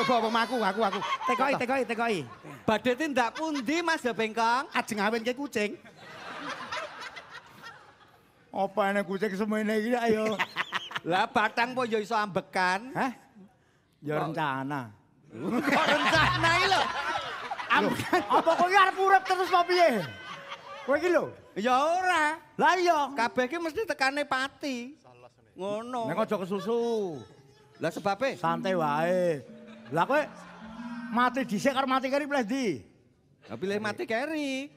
Coba apa aku, aku, aku. Tekoi, tekoi, tekoi. Badai itu ndak pundi Mas ya Bengkong? Ajeng awen kayak kucing. Apa ini kucing ini gila ayo. Lah batang po ya ambekan. Hah? Ya rencana. Kok rencana ini loh? Ambekan. Apa kok arep urip terus mau piye? Kok ini loh? Ya ora. Lah iya. Kabeh mesti tekane pati. Ngono. Nek aja kesusu. Lah sebabe santai wae. Lah kowe mati dhisik karo mati keri pilih ndi? Lah pilih mati keri.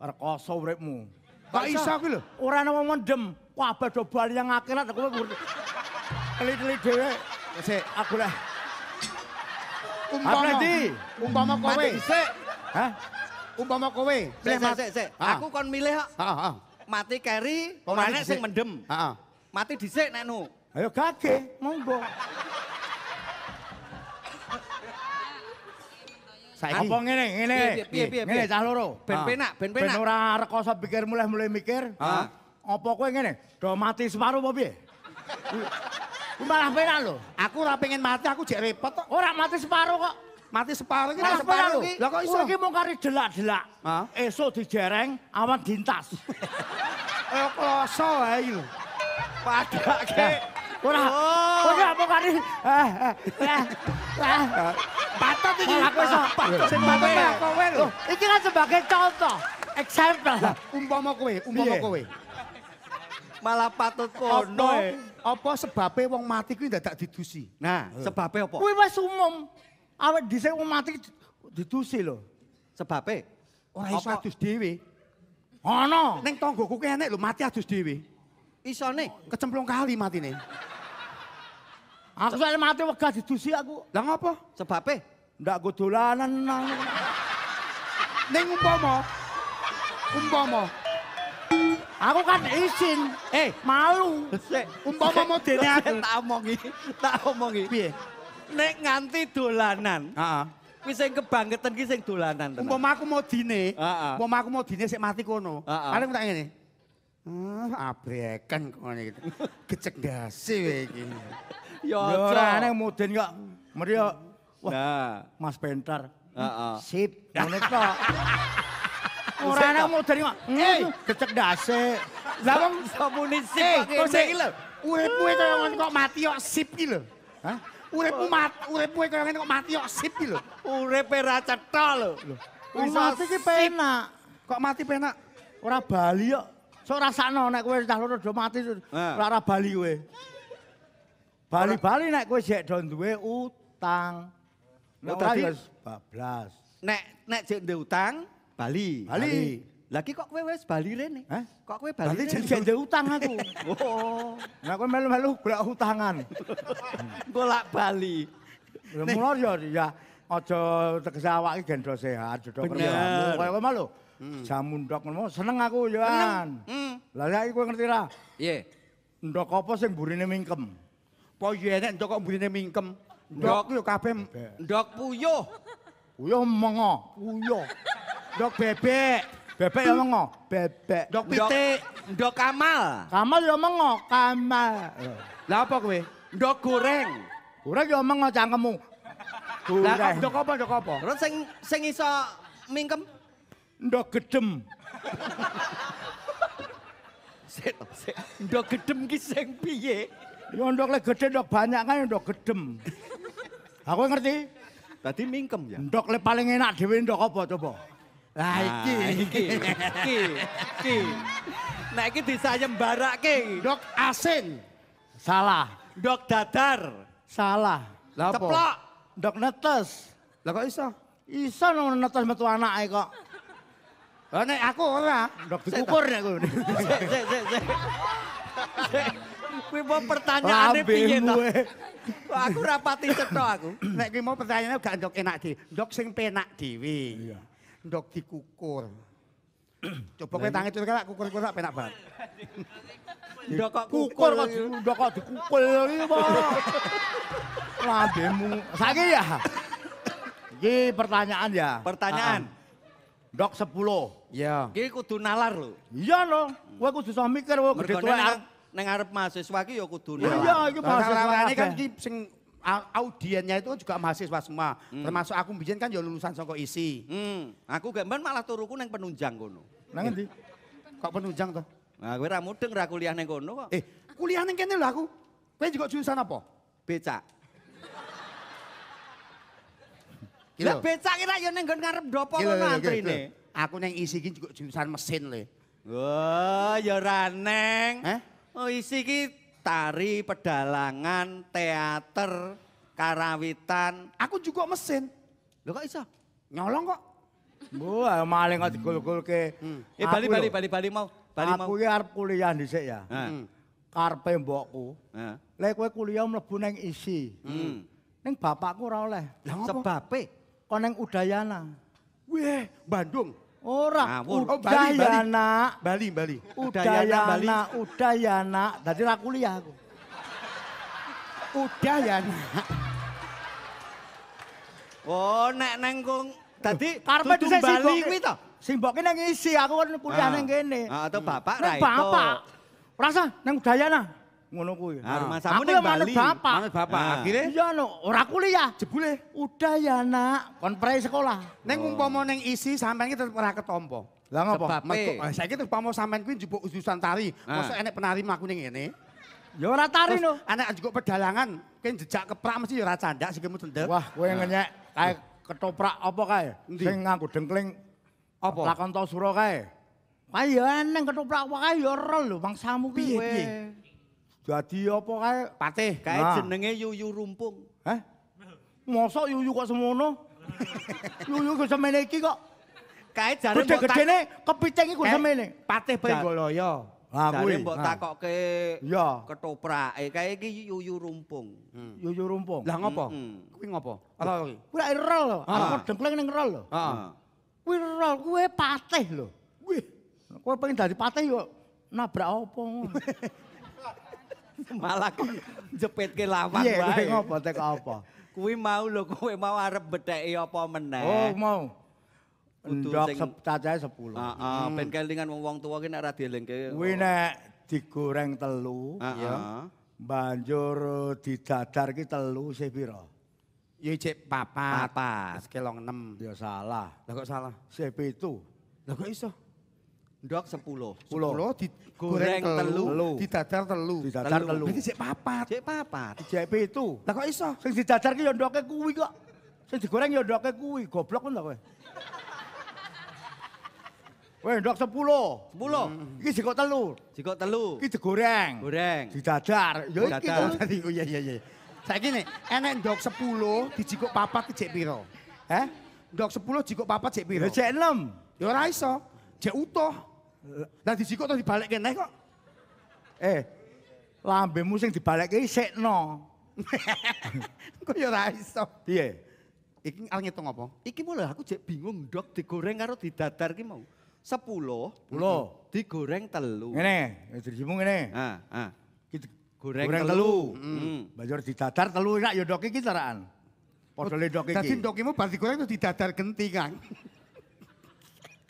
Rekoso uripmu. Kok iso kuwi lho? Ora ana wong mendem. Kabeh do bali yang akhirat kowe keli-keli dhewe. Sik, aku lah. Umpama ah, di, Umpama kowe. Mati dhisik. Hah? Umpama kowe. Pilih mati. Ah. Aku kon milih kok. Heeh. Ah, mati keri, mana sing mendem. Heeh. Mati dhisik nek nu. Ayo gage, monggo. Saiki. Apa ngene, ngene. Ngene cah loro. Ben ah. penak, ben penak. Ben ora rekoso pikir mulai-mulai mikir. Hah? Ah. Apa kowe ngene? Do mati separo apa piye? Ku malah penak lho. Aku ora pengen mati, aku jek repot kok. Ora mati separo kok. Mati separo iki malah separo lho. kok iso iki mung kari delak-delak. Ah. Esuk dijereng, awan dintas. Ayo kloso ae iki lho. Padake. Ora. Oh. Ora apa kare? Eh. Patut eh, eh, eh. iki aku sopan. Sing patut kowe lho. Iki kan sebagai contoh. Example. Umpama kowe, umpama kowe. Malah patut kowe. Apa sebabe wong mati kuwi dadak didusi? Nah, sebabe apa? Kuwi wis umum. Awak dhisik wong mati didusi lho. Sebabe? Ora iso adus dhewe. Ana. Ning tanggoku kene lho mati adus dhewe. Isone kecemplung kali mati nih. Aku soalnya mati wegah dusi aku. Lah ngapa? Sebabnya? ndak gue dolanan nang. Ning umpama umpama Aku kan izin. Eh, malu. Sik, mau modene aku tak omongi, tak omongi. Piye? Nek nganti dolanan. Heeh. Kuwi sing kebangetan ki sing dolanan aku mau aku modine, umpama aku mau dine. sik mati kono. Paling tak ngene. Ah, hmm, abrekan kok ngene iki. Gecegase kowe Ya, ya ora ana mudin kok. Meri Wah, nah. Mas Bentar. Heeh. Sip, ngono kok. Ora ana mudin kok. Hmm. Hei, gecegase. Lah wong sapune sip kok saiki lho. Uripmu ngono kok mati kok sip iki lho. Hah? Uripmu mati, uripmu kaya ngene kok mati kok sip iki lho. Uripe ra cetha lho. Lho, mati iki penak. Kok mati penak? Ora bali kok. So rasakno nek kowe cah loro do mati ora bali kowe. Bali-bali nek kowe jek do duwe utang. Utang oh, wis bablas. Nek nek jek duwe utang Bali. Bali. Lagi kok kowe wis bali rene? Hah? Kok kowe bali? Bali jek duwe utang aku. Oh. Nek kowe melu-melu golek utangan. Golek Bali. Ya mulur ya ya. aja tegese awake gendro sehat, jodo kerjamu. Kaya apa lho? Hmm. Jamu ndok ngono seneng aku yo. Seneng. Hmm. Lah saiki kowe ngerti ra? Iya. Ndok apa sing burine mingkem? Apa yo enek ndok kok burine mingkem? Ndok yo kabeh ndok puyuh. Puyuh mengo. Puyuh. Ndok bebek. Bebek yo mengo. Bebek. Ndok pitik. Ndok kamal. Kamal yo mengo. Kamal. Lah apa kowe? Ndok goreng. Goreng yo mengo cangkemmu. Lah ndok apa ndok apa? Terus sing sing iso mingkem ndok gedem. Sik sik. Ndok gedem ki sing piye? Ya ndok le gedhe ndok banyak kan ya ndok gedem. Aku ngerti. Tadi mingkem ya. Ndok le paling enak dhewe ndok apa coba? Lah nah, iki iki iki iki. Nek iki disayembarake. Ndok asin. Salah. Ndok dadar. Salah. Lapo? Ceplok. Ndak netes. Lah kok isa? Isa nang netes metu anake kok. Lah nek aku ora, Ndok dikukur nek kowe. Sik sik sik. Kuwi mau pertanyaane piye to? Aku rapati cetho aku. Nek kuwi mau pertanyaane gak ndok enak di, ndok sing penak dhewe. Ndok dikukur. Coba kowe tangi terus kok kukur-kukur penak banget. Ndak kok kukul kok ndak kok dikukul iki mah Lambemu. Saiki ya. Iki pertanyaan ya. Pertanyaan. Dok 10. Iya. Iki kudu nalar lho. Iya lho. Kowe kudu iso mikir kowe gede tuwa nang arep mahasiswa iki ya kudu iya, nalar. Iya, iki nah, mahasiswa. kan iki sing audiennya itu kan juga mahasiswa semua. Hmm. Termasuk aku mbiyen kan ya lulusan saka ISI. Hmm. Aku gak malah turuku neng penunjang kono. Nang endi? Kok penunjang toh? Nah, kowe ra mudeng ra kuliah ning kono kok. Eh, kuliah ning kene lho aku. Kowe juga jurusan apa? Becak. Lah becak ki ra yo ya ning nggon ngarep ndopo ngono antrine. Aku ning isi iki juga jurusan mesin le. Wah, ya neng. Eh? Oh, isi iki tari, pedalangan, teater, karawitan. Aku juga mesin. Lho kok iso? Nyolong kok. Wah, maling kok digol-golke. Hmm. Eh, bali-bali bali-bali mau. Bali aku arep kuliah dhisik ya. Heeh. Hmm. mbokku. Heeh. Lek kowe kuliah mlebu ning isi. Heeh. Hmm. Ning bapakku ora oleh. Sebab e kon Udayana. Weh, Bandung. Ora. Ah, oh, Udayana. Bali, Bali. Udayana, Udayana, Bali. Udayana. Dadi ra kuliah aku. Udayana. oh, nek neng kong. Dadi karpe dhisik sik kuwi to. Sing mboke nang isi, aku kan kuliah ah. nang kene. Ah, atau bapak Raito. Bapak. Rasa nang Dayana. Ngono kuwi. Nah, rumah samu ning Bali. Bapak. Manut bapak. Nah. Akhire iya no, ora kuliah. Jebule. Udah ya nak, kon prei sekolah. Neng oh. umpama isi sampean iki tetep ora ketompo. Lah ngopo? saya kira umpama sampean kuwi njupuk ususan tari, ah. mosok enek penari mlaku ning ngene. Ya ora tari no. Anak juga pedalangan, kan jejak keprak mesti ya ora candak sikilmu Wah, gue yang ngenyek kayak ketoprak apa kae? Sing nganggo dengkling Apa? Lakon to sura kae. Kae ya eneng ketoprak wae ya ora lho bangsamu kuwi. Piye Dadi apa kae? Patih kae nah. jenenge Yuyu Rumpung. Hah? Mosok Yuyu kok semono? yuyu kok semene iki kok. Kae jare mbok gede tak kepiting iku semene. Patih Bengoloyo. Ah kuwi. mbok takokke ya ketoprak e kae iki Yuyu Rumpung. Hmm. Yuyu Rumpung. Lah ngopo? Hmm. Kuwi ngopo? Ora kuwi. Kuwi ora lho. Aku ah. dengkleng ning ora lho. Heeh. Ah. Hmm. Kuwi rol kuwe patih lho. Kuwi. Kowe pengen dadi patih yo nabrak apa Malah kok jepitke lawan wae. Iya, ngopo tek opo. Kuwi mau lho kowe mau arep betheki apa meneh. Oh, mau. Ndok sep, cacahnya sepuluh. Uh, uh, hmm. Ben kelingan wong tua kini arah dieling ke. Kuwi nek digoreng telu, ya. Banjur didadar ki telu sepiro. Uh, Ya cek papat. Papat. Sekelong enam. Ya salah. Lah kok salah? Cp itu. Lah kok iso? Ndok sepuluh. Sepuluh digoreng telu. telu. Didadar telu. Didadar telu. Berarti cek papat. Cek papat. CP itu. Lah kok iso? Sing didadar ki ya ndoke kuwi kok. Sing digoreng ya ndoke kuwi. Goblok kan lah kowe. Weh, ndok sepuluh. 10. Hmm. Iki jekok telu. Jekok telur. Iki digoreng. Goreng. Didadar. Ya iki to. Oh, iya iya iya. Saiki nih, enek dok 10 dijikuk papat cek piro. Eh? Dok 10 jikuk papat cek piro. Cek 6. Yo ora iso. Cek utuh. Lah dijikuk terus dibalik kene kok. Eh. Lambemu sing dibalekke isik no. kok yo ora iso. Piye? Iki al ngitung apa? Iki mulu aku cek bingung dok digoreng karo didadar ki mau. 10, 10 digoreng 3. Ngene, dirimu ngene. Heeh, heeh. goreng, goreng telu. telu. Mm. Banjur didadar telu enak ya ndok iki caraan. Padahal ndok iki. Dadi ndokmu berarti goreng itu didadar genti, Kang.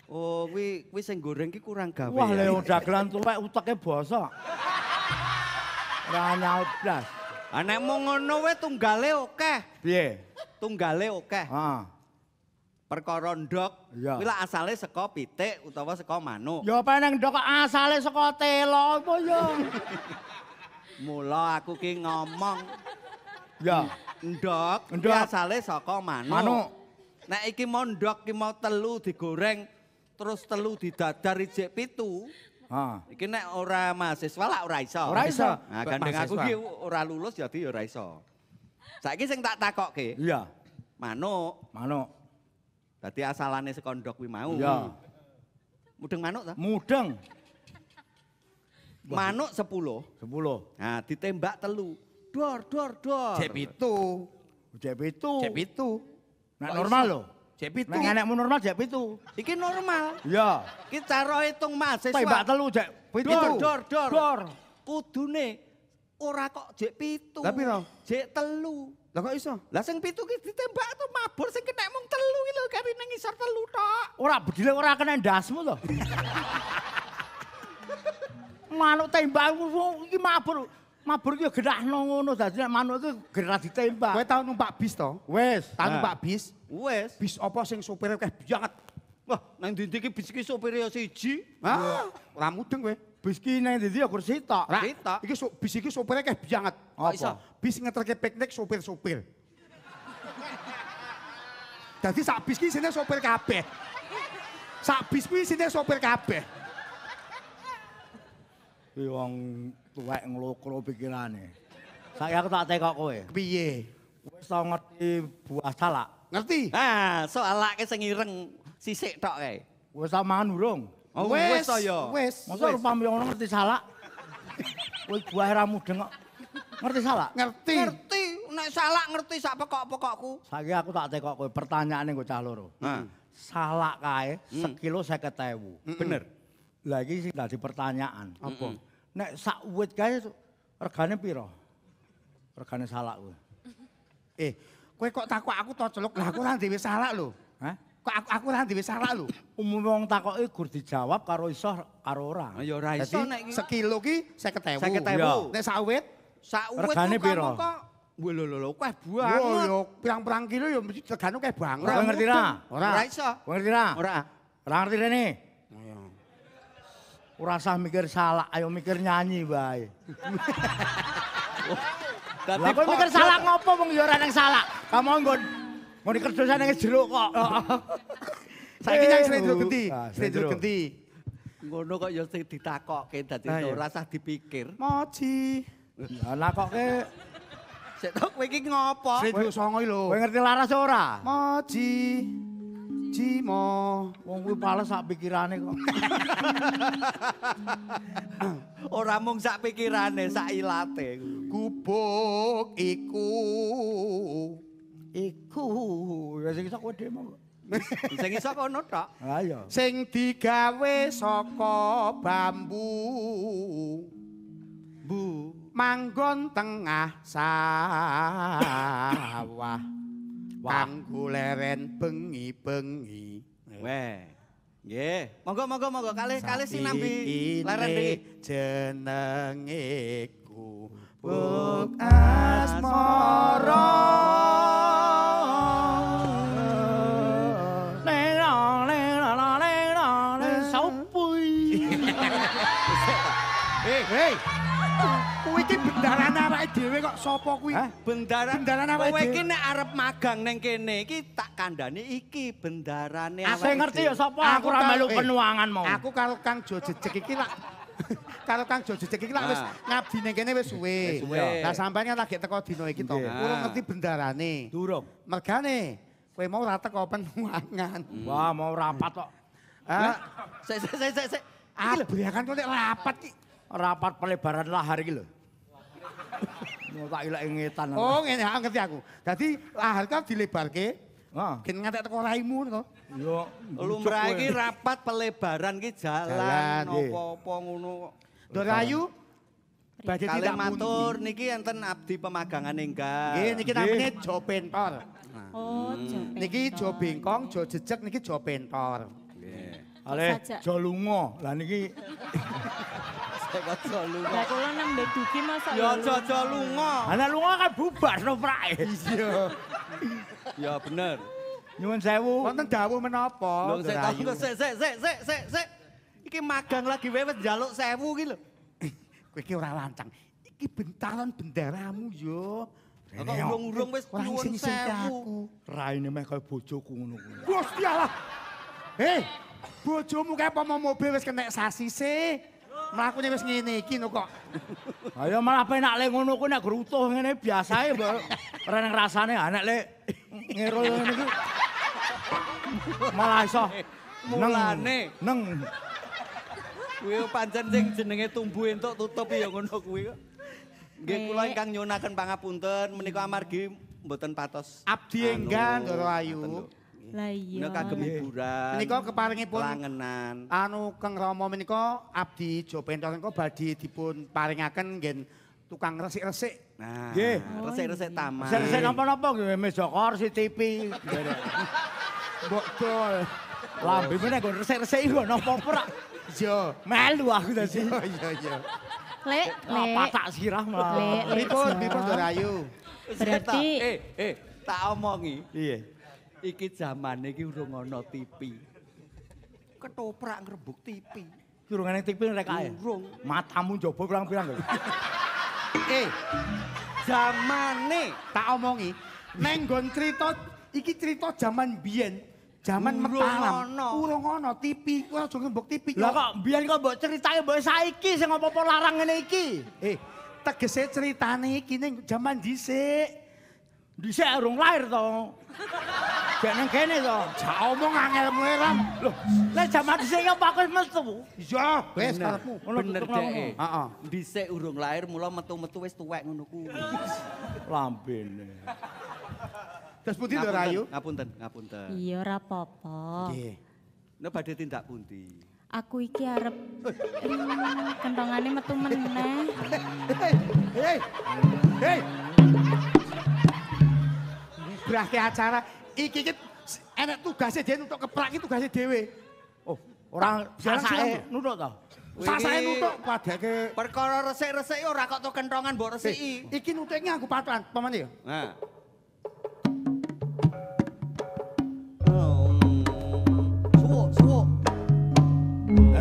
Oh, kuwi kuwi sing goreng ki kurang gawe. Wah, ya. dagelan tuwek uteke bosok. Ora nyaut blas. Anak mau ngono we tunggale oke. Piye? Tunggale oke. Ha. Perkara ndok ya. kuwi lak asale seko pitik utawa seko manuk. Ya peneng ndok asale seko telo apa ya? Mula aku ki ngomong. Ya, ndok. Ndok asale saka manuk. Manuk. Nek iki mondok ki mau telu digoreng terus telu didadar ijek pitu. Ha. Iki nek ora mahasiswa lah ora iso. Ora iso. Nah, gandeng aku ki ora lulus jadi ya ora iso. Saiki sing tak takokke. Iya. Manuk. Manuk. Dadi asalane ndok, kuwi mau. Iya. Mudeng manuk ta? Mudeng. Manuk 10. 10. Nah, ditembak telu. Dor dor dor. Jep itu. Jep itu. Jep itu. Nah, normal loh. Jep itu. Nek anakmu normal jep itu. Iki normal. Iya. Iki cara hitung mahasiswa. Tembak telu jep itu. Dor dor dor. Dor. Kudune ora kok jek pitu. Lah piro? Jek telu. Lah kok iso? Lah sing pitu ki ditembak tuh mabur sing kena mung telu ki lho kari nang isor telu tok. Ora bedile ora kena ndasmu to. manuk tembak iki mabur. Mabur iki ya gerahno ngono dadi nek manuk iki gerah ditembak. Kowe tau numpak bis to? Wes. Tau numpak bis? Wes. Bis apa sing sopir akeh banget? Wah, nang ndi iki bis iki supire ya siji. Hah? Ora mudeng kowe. Bis iki nang ndi ya kursi tok. Tok. Iki bis iki supire akeh banget. Apa? Bis ngeterke piknik sopir-sopir. Dadi sak bis iki sine sopir kabeh. Sak bis kuwi sine sopir kabeh. wong tuwek nglokro pikirane. Saya aku tak tekok kowe. Piye? Kowe iso ngerti buah salak? Ngerti? Ha, ah, soalake sing ireng sisik tok kae. Kowe iso mangan urung? Oh, wis to ya. Wis. Mosok rupane wong ngerti salak. Kowe buah ra mudeng kok. Ngerti salak? Ngerti. Ngerti. Nek salak ngerti sak pokok-pokokku. Saya aku tak tekok kowe pertanyaane kok cah loro. Ha. Ah. Salak kae hmm. sekilo 50.000. Mm Bener. Lah iki sing dadi pertanyaan. Apa? Nek sak wit kae regane pira? Regane salak kuwi. Eh, kowe kok takok aku to celuk? Lah aku nang dhewe salak lho. Hah? Kok aku aku nang dhewe salak lho. Umum wong takoki gur dijawab karo iso karo ora. Ah, ya ora iso nek sekilo ki 50.000. 50.000. Nek sak wit? Sak wit regane pira? Wo lo lo lo kuwi buang. Wo yo pirang-pirang kilo yo mesti tegane bang. Ora ngerti ra? Ora. Ora iso. Ngerti ra? Ora. Ora ngerti rene. Ora mikir salah, ayo mikir nyanyi wae. Dadi kok mikir salah ngopo wong ya ora nang salah. Kamu nggon ngoni kerdosan nang jeruk kok. Saiki nang sering jeruk gendi, sering jeruk gendi. Ngono kok ya sing ditakokke dadi ah, ora usah dipikir. Moji. Ya lah kok ke Sik tok kowe iki ngopo? Sing jeruk songo lho. Kowe ngerti laras ora? Moji. Cimo, wong kuwi pales sak pikirane kok. Ora mung sak pikirane, sak ilate. Gubuk iku. Iku. Ya sing iso kowe demo. sing iso kono tok. Ha Sing digawe saka bambu. Bu manggon tengah sawah. Kangku leren bengi bengi. Weh. Nggih. Monggo monggo monggo kalih kalih sing nampi leren jenenge ku. Buk asmara. Hei, kuwi iki bendarane dhewe kok sapa kuwi? Bendaran. Bendaran awake dhewe. Kowe nek arep magang ning kene iki tak kandhani iki bendarane ah, awake. Asih ngerti ya sapa? Aku ora melu penuangan mau. Aku eh, karo Kang Jojecek jejeg iki lak karo Kang Jojecek jejeg iki lak wis ah. ngabdi ning kene wis suwe. Lah sampeyan kan lagi teko dina iki to. Kurang ah. ngerti bendarane. Durung. Mergane kowe mau ora teko penuangan. Hmm. Wah, mau rapat kok. Eh, sik sik sik sik. Abriakan kok rapat iki. Rapat pelebaran lahar iki lho. Oh, ngene aku ngerti aku. Dadi lahar kan dilebarke. Heeh. Ah. Ken ngatek teko raimu to. Yo lumrah iki rapat pelebaran iki jalan apa-apa ngono. Dor ayu. Bagi tidak matur niki enten abdi pemagangan enggak. Nggih niki namine Jopentor. Oh, hmm. Niki Jo Bengkong, Jo Jejek niki Jo Pentor. Nggih. Ale Jo Lungo. Lah niki aja lunga. Lah kula nembe duki masak. Ya aja aja lunga. Ana lunga kan bubar snoprake. Iya. Ya bener. Nyuwun sewu. Wonten dawuh menapa? Lung sik tak kok sik sik sik Iki magang lagi wewe njaluk sewu iki lho. Kowe iki ora lancang. Iki bentaran benderamu yo. Kok urung-urung wis nyuwun sewu. Raine meh kaya bojoku ngono kuwi. Gusti Allah. Hei, eh, bojomu kaya apa mau mobil wis kena sasi mlakune wis ngene iki kok. Ayo malah penak le ngono kuwi nek grutuh ngene biasae mbok. Rene rasane nek le ngerul ngene iki. Malah iso mulane neng. Kuwi pancen sing jenenge tumbu entuk tutup ya ngono kuwi kok. Nggih kula ingkang nyunaken pangapunten menika amargi mboten patos abdi enggan Ayu. Lah iya. Menika kagem hiburan. Menika keparingipun langenan. Anu Keng Rama menika abdi Jo Pentor badhe dipun paringaken nggih tukang resik-resik. Nah, nggih, oh, resik-resik iya. taman. Resik-resik napa-napa nggih Mes si TV. Mbok dol. Lambe meneh resik-resik iki napa perak. Yo, iya. melu aku tadi. Yo yo yo. Lek, lek. Patak sirah malah. Pripun, pripun Dorayu. Berarti eh eh tak omongi. Iya. iki zaman iki urung ana TV. Ketoprak ngrembug TV. Urung ana TV rek ae. Urung. Matamu njaba kurang pirang lho. eh. Zamane tak omongi, neng nggon crita iki cerita jaman biyen, Jaman metalam. Urung ana TV, ora jenge mbok TV. Lah kok biyen kok mbok critake mbok saiki sing apa-apa larang ngene iki. Eh, tegese critane iki ning jaman dhisik. Dhisik urung lahir to. Jeneng kene to. Ja omong angelmu ra. Lho, lek jamat sing apa aku metu. Iya, wis karepmu. Bener dek. Heeh. Dhisik urung lahir mula metu-metu wis tuwek ngono ku. Lambene. Tes pundi to Rayu? Ngapunten, ngapunten. Iya ora apa-apa. Nggih. Nek badhe tindak Aku iki arep kentongane metu meneh. Hei. Hei. Berakhir acara, iki iki enek tugase dhewe nutuk keprak iki tugase dhewe. Oh, ora sasae nutuk ta? Sasae nutuk padake perkara resik-resik ora kok to kentongan mbok resiki. Eh, iki nutuknya aku patuhan, paman ya. Nah.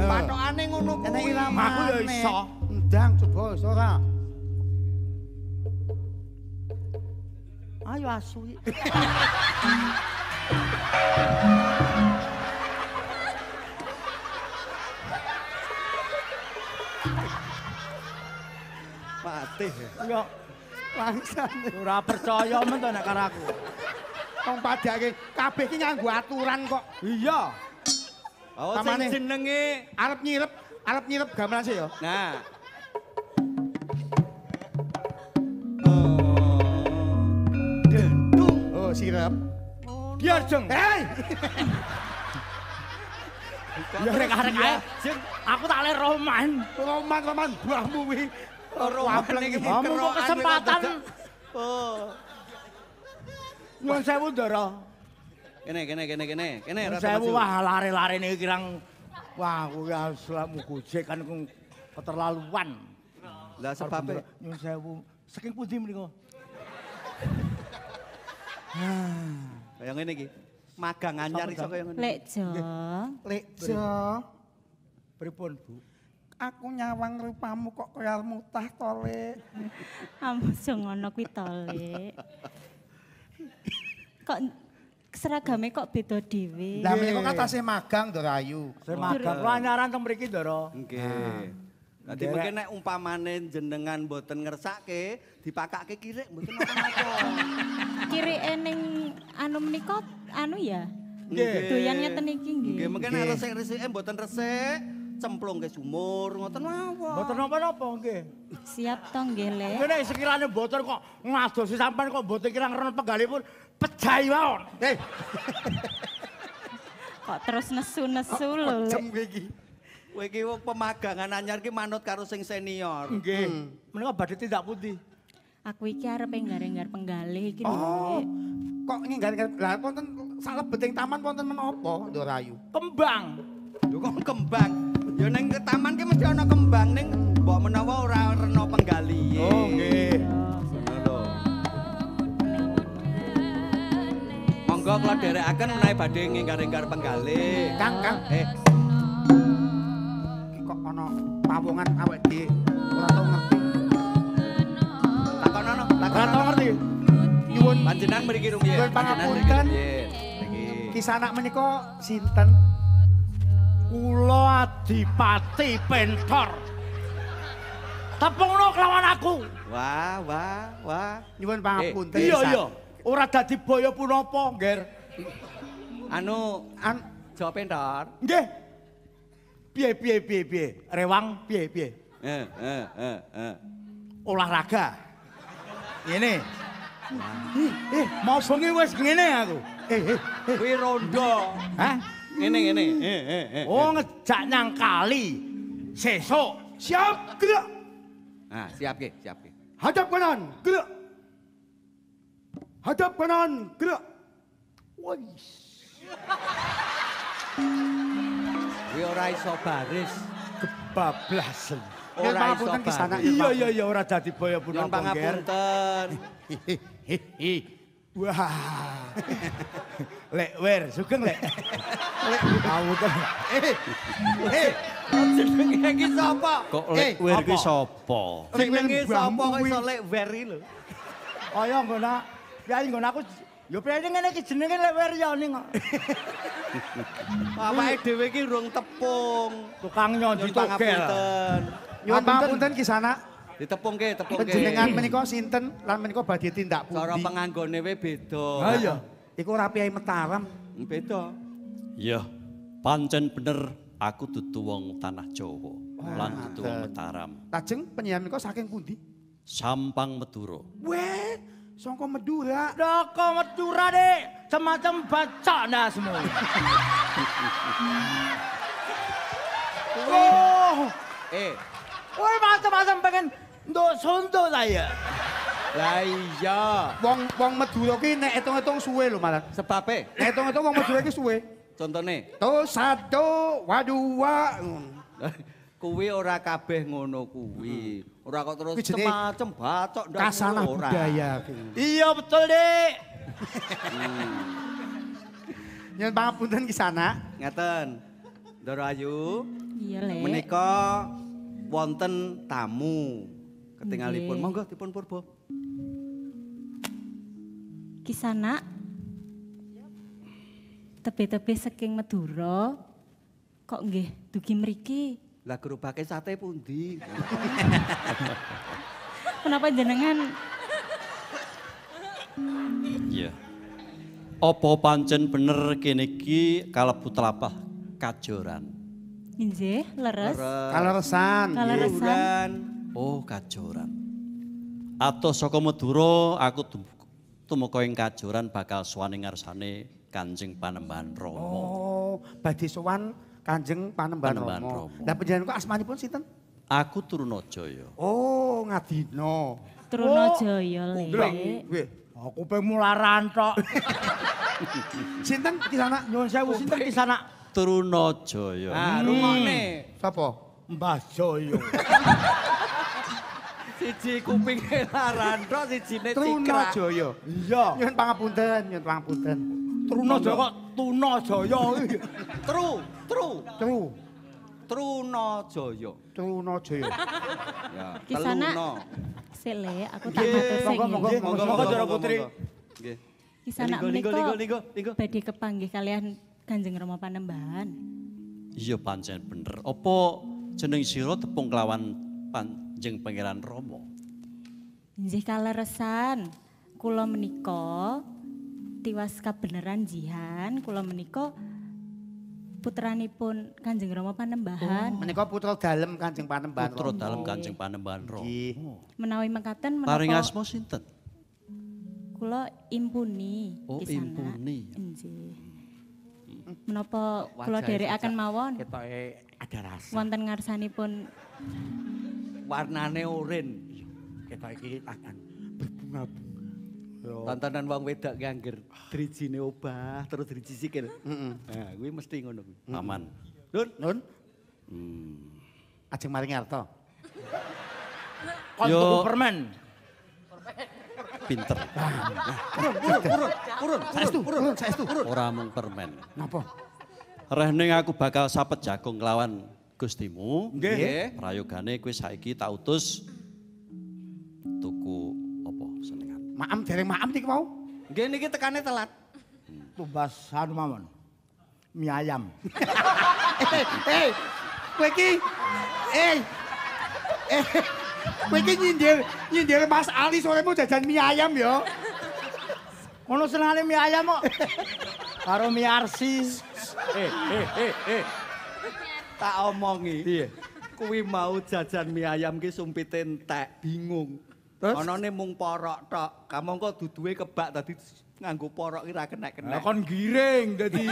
Patokane ngono kuwi. Aku ya iso. Ndang coba iso ora. lo asuí. Patih. Yo. Langsung. Ora percaya men to nek karaku. Wong padake kabeh iki nganggo aturan kok. Iya. Oh, jenenge arep nyirep, arep nyirep gamelan sih yo. Nah. jam. Biar Hei. Biar rek arek Sing aku tak le Roman. Roman Roman buahmu kuwi. Roman mau kesempatan. Oh. Nyuwun sewu Kene kene kene kene. Kene ora sewu wah lari-lari niki kirang wah kuwi aslamu gojek kan keterlaluan. Lah sebab nyuwun sewu saking pundi menika? Kaya ngene iki. Magang anyar iso kaya ngene. Lekjo. Lekjo. Pripun, Bu? Aku nyawang rupamu kok kaya mutah to, Lek. Ambo ngono kuwi to, Lek. Kok seragame kok beda dhewe. Lah menika katase magang, Dorayu. Saya magang. Lu anyaran teng mriki, Doro. Nggih. Nanti mungkin naik umpamane jenengan boten ngersake, dipakake kiri, mungkin apa-apa. kiri eneng anu menikot, anu ya? Nggih. Doyannya teniki nggih. mungkin nek resik resik mboten resik, cemplung ke sumur ngoten mawon. Mboten napa-napa nggih. Siap to nggih, Le. Nggih nek sekirane mboten kok ngadosi sampean kok mboten kirang ren penggalih pun pejai wae. Eh. kok terus nesu-nesu lho. Cem Kowe iki pemagangan anyar iki manut karo sing senior. Nggih. Hmm. Menika badhe tindak pundi? Aku iki arep nggarenggar penggali iki. Oh. Kok nggarenggar? Lah wonten salah beting taman wonten menapa, Ndok Rayu? Kembang. Lho kok kembang? Ya ning taman ki mesti ana kembang ning mbok menawa ora rena penggali. Oh nggih. Monggo kula dherekaken menawi badhe nggarenggar penggali. Kang, kang. Eh, kok ana pawongan awake dhek ora tau ngerti takon lha ngerti nyuwun panjenengan mriki rumiyin nyuwun pangapunten iki sanak menika sinten kula adipati pentor tepungno kelawan aku wah wah wah nyuwun pangapunten eh, iya iya ora dadi boyo punapa ngger anu an pentor nggih piye piye piye piye rewang piye piye eh, eh, eh, eh. olahraga ini eh, eh mau sungi wes gini aku eh eh eh. eh. rondo hah ini ini eh, eh eh eh oh ngejak nyang kali seso siap gerak nah siap ke siap ke hadap kanan gerak hadap kanan gerak wis Kuwi ora iso baris kebablasan. Ora iso ke sana. Iya iya iya ora dadi boyo pun ngger. Pangapunten. Wah. Lek wer, sugeng lek. Lek ah, kamu Eh. Eh. Jenenge iki sapa? Kok lek eh, wer iki sapa? Jenenge sapa kok iso lek wer iki lho. Kaya nggon nak, nggon aku Yo pengen ngene iki jenenge lewer ya ning. Bapak e dhewe iki urung tepung. Tukang nyonji togel. Apa punten ki sana? Ditepungke, tepungke. Penjenengan menika sinten lan menika badhe tindak pundi? Cara penganggone we beda. Ha iya. Iku ora piye metarem. Beda. Iya. Pancen bener aku dudu wong tanah Jawa. Ah, lan dudu wong Mataram. Lajeng penyiar menika saking pundi? Sampang Madura. Weh, Songko Madura. Doko Madura deh, semacam baca anda semua. oh, eh, woi macam-macam pengen dosondo saya. Lah iya. Wong wong Madura ki nek etung-etung suwe lho malah. Sebabe nek etung-etung wong Madura ki suwe. Contone. To satu, wadua. Kuwi ora kabeh ngono kuwi. Hmm. Ora kok terus macem-macem bacok ndak kasanah budaya Iya betul, Dik. hmm. Nyuwun pangapunten ki sana. Ngeten. Ndoro Ayu. Iya, Lek. Menika wonten tamu. Ketinggalipun monggo dipun purba. Kisana tebe-tebe saking Madura kok nggih dugi mriki Lah gerobake sate pundi? Kenapa jenengan? Iya. Apa pancen bener kene iki kalebu telapah kajoran? Nggih, leres. Kaleresan. Kaleresan. Oh, kajoran. Atau saka Madura aku tumeka ing kajoran bakal suwane ngarsane Kanjeng Panembahan Rama. Oh, badhe suwan Kanjeng Panembahan Romo. Lah panjenengan kok asmane pun sinten? Aku Trunojoyo. Oh, Ngadina. Trunojoyo oh, lho. Nggih. Aku pemularan tok. sinten di sana? Nyuwun sewu sinten di sana? Trunojoyo. Ah, hmm. rumane. Sopo? Mbah Joyo. Siji kupinge larantok, sijine ne cikra. Trunojoyo. Iya. Nyuwun pangapunten, nyuwun pangapunten. Trunajaya Tunajaya tru tru tru Trunajaya Trunajaya ya Kisana Sele aku tak tersenggih monggo monggo monggo jare putri nggih Kisana menika badhe kepanggih kalian Kanjeng Rama Panembahan Iya pancen bener apa jeneng sira tepung kelawan Panjeng Pangeran Rama Nggih kaleresan kula menika tiwas kebenaran jihan kula menika putranipun Kanjeng Rama Panembahan. Oh, menika putra dalem Kanjeng Panembahan. Putra dalem Kanjeng Panembahan Rama. Oh. Menawi mengkaten menapa Paring asma sinten? Kula Impuni. Oh, Impuni. Nggih. Hmm. Menapa kula akan mawon? Ketoke ada rasa. Wonten ngarsanipun warnane oren. Ketoke iki akan berbunga Tontonan wong wedok ngangger, drijine obah terus driji sikil. Heeh. Nah, kuwi mesti ngono kuwi. Aman. Nun, Nun. Hmm. Ajeng maring harta. Kon permen. Pinter. Purun, purun, purun, purun, saestu, saestu, purun. Ora mung permen. Napa? Rehning aku bakal sapet jagung lawan Gustimu. Nggih. Prayogane kuwi saiki tak utus Maam dereng maam niki mau. Nggih niki tekane telat. Tumbasan mawon. Mi ayam. Eh, eh, kowe iki eh, eh Kowe iki nyindir nyindir Mas Ali soremu jajan mi ayam ya. Ono senale mi ayam kok. Karo mi arsi. Eh, eh, eh, eh. Tak omongi. Iya. Kuwi mau jajan mi ayam ki sumpit entek, bingung. Terus? Ono ne mung porok tok. Kamu kok duduwe kebak tadi nganggo porok ki ra kena-kena. Lah kon giring dadi.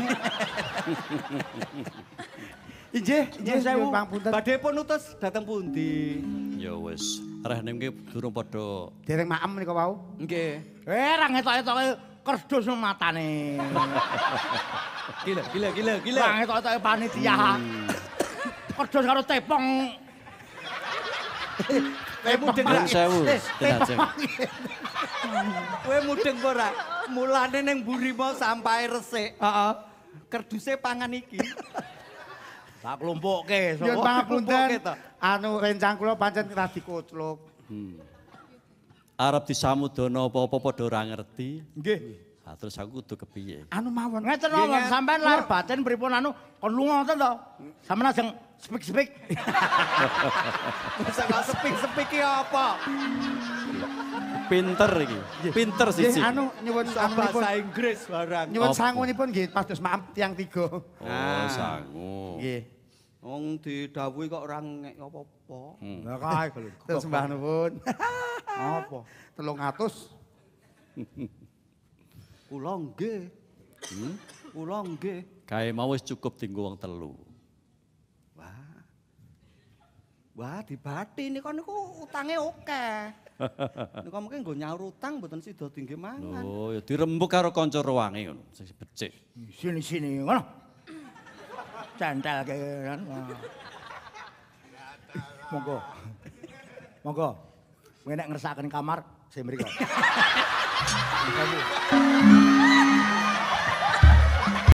Inje, inje sewu. Badhe pun utus dateng pundi? Ya wis. Reh ning ki durung padha. Dereng maem nika wau. Nggih. Eh, ra ngetok-etok e kerdus matane. gila, gila, gila, gila. Ra ngetok-etok e panitia. Hmm. kerdus karo tepung. Eh, Kowe mudeng ra? Sewu. mudeng apa Mulane ning mburi mau sampai resik. Heeh. Kerduse pangan iki. Tak klumpukke. Yen pangapunten. Anu rencang kula pancen kita dikucluk. Hmm. Arab disamudana apa-apa padha ora ngerti. Nggih. Nah, terus aku kudu kepiye? Anu mawon. Ngeten mawon, sampean lar batin pripun anu kon lu ten to. Sampeyan sing speak-speak. Bisa kok speak-speak ki apa? Pinter iki. Pinter siji. anu nyuwun bahasa Inggris barang. Nyuwun sangunipun nggih pados maaf tiang tiga. Oh, ah. sangu. Nggih. Wong didhawuhi kok ora ngek apa-apa. Hmm. Lah kae. Terus mbah nuwun. Apa? 300. Kula nggih. Hmm? Kula nggih. Kae mau wis cukup dinggo wong telu. Wah. Wah, dibati niku niku utange akeh. Niku mungkin nggo nyaur utang mboten sida dinggo mangan. Oh, ya dirembuk karo kanca ruange ngono, sing becik. Sini-sini ngono. Cantel ke. Monggo. Monggo. Menek ngersakaken kamar sing mriku. Acabou.